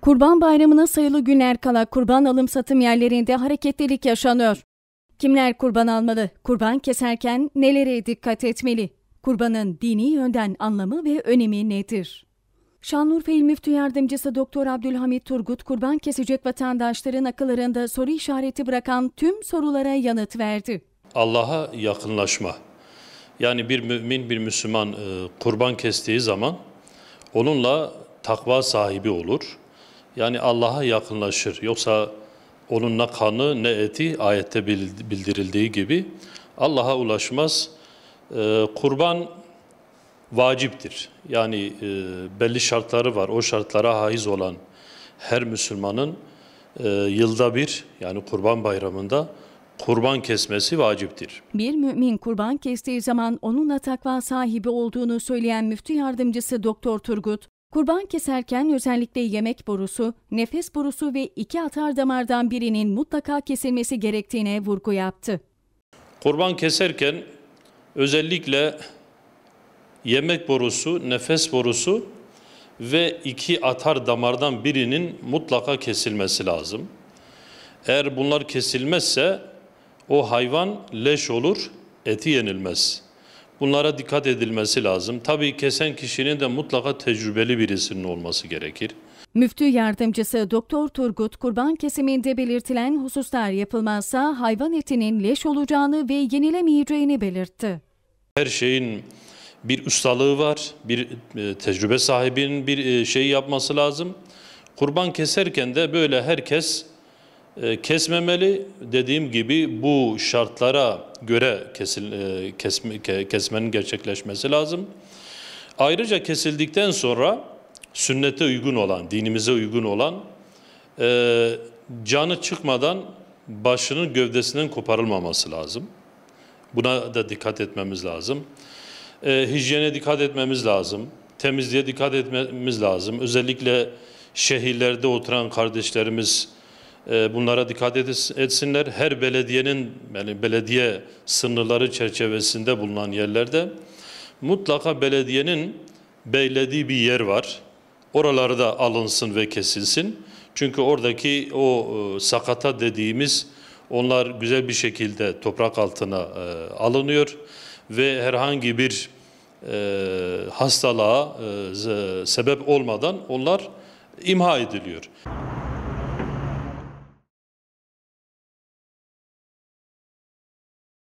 Kurban Bayramı'na sayılı günler kala kurban alım satım yerlerinde hareketlilik yaşanıyor. Kimler kurban almalı? Kurban keserken nelere dikkat etmeli? Kurbanın dini yönden anlamı ve önemi nedir? Şanlıurfa İl Müftü Yardımcısı Doktor Abdülhamit Turgut, kurban kesecek vatandaşların akıllarında soru işareti bırakan tüm sorulara yanıt verdi. Allah'a yakınlaşma. Yani bir mümin, bir Müslüman e, kurban kestiği zaman Onunla takva sahibi olur. Yani Allah'a yakınlaşır. Yoksa onun ne kanı ne eti ayette bildirildiği gibi Allah'a ulaşmaz. Ee, kurban vaciptir. Yani e, belli şartları var. O şartlara haiz olan her Müslümanın e, yılda bir yani kurban bayramında kurban kesmesi vaciptir. Bir mümin kurban kestiği zaman onunla takva sahibi olduğunu söyleyen müftü yardımcısı Doktor Turgut, kurban keserken özellikle yemek borusu, nefes borusu ve iki atar damardan birinin mutlaka kesilmesi gerektiğine vurgu yaptı. Kurban keserken özellikle yemek borusu, nefes borusu ve iki atar damardan birinin mutlaka kesilmesi lazım. Eğer bunlar kesilmezse o hayvan leş olur, eti yenilmez. Bunlara dikkat edilmesi lazım. Tabii kesen kişinin de mutlaka tecrübeli birisinin olması gerekir. Müftü yardımcısı Doktor Turgut kurban kesiminde belirtilen hususlar yapılmazsa hayvan etinin leş olacağını ve yenilemeyeceğini belirtti. Her şeyin bir ustalığı var, bir e, tecrübe sahibinin bir şey yapması lazım. Kurban keserken de böyle herkes e, kesmemeli. Dediğim gibi bu şartlara göre kesil, e, kesme, kesmenin gerçekleşmesi lazım. Ayrıca kesildikten sonra sünnete uygun olan, dinimize uygun olan e, canı çıkmadan başının gövdesinden koparılmaması lazım. Buna da dikkat etmemiz lazım. hijyene dikkat etmemiz lazım. Temizliğe dikkat etmemiz lazım. Özellikle şehirlerde oturan kardeşlerimiz ee, bunlara dikkat etsinler. Her belediyenin yani belediye sınırları çerçevesinde bulunan yerlerde mutlaka belediyenin beylediği bir yer var. Oralarda alınsın ve kesilsin. Çünkü oradaki o e, sakata dediğimiz onlar güzel bir şekilde toprak altına e, alınıyor ve herhangi bir e, hastalığa sebep olmadan onlar imha ediliyor.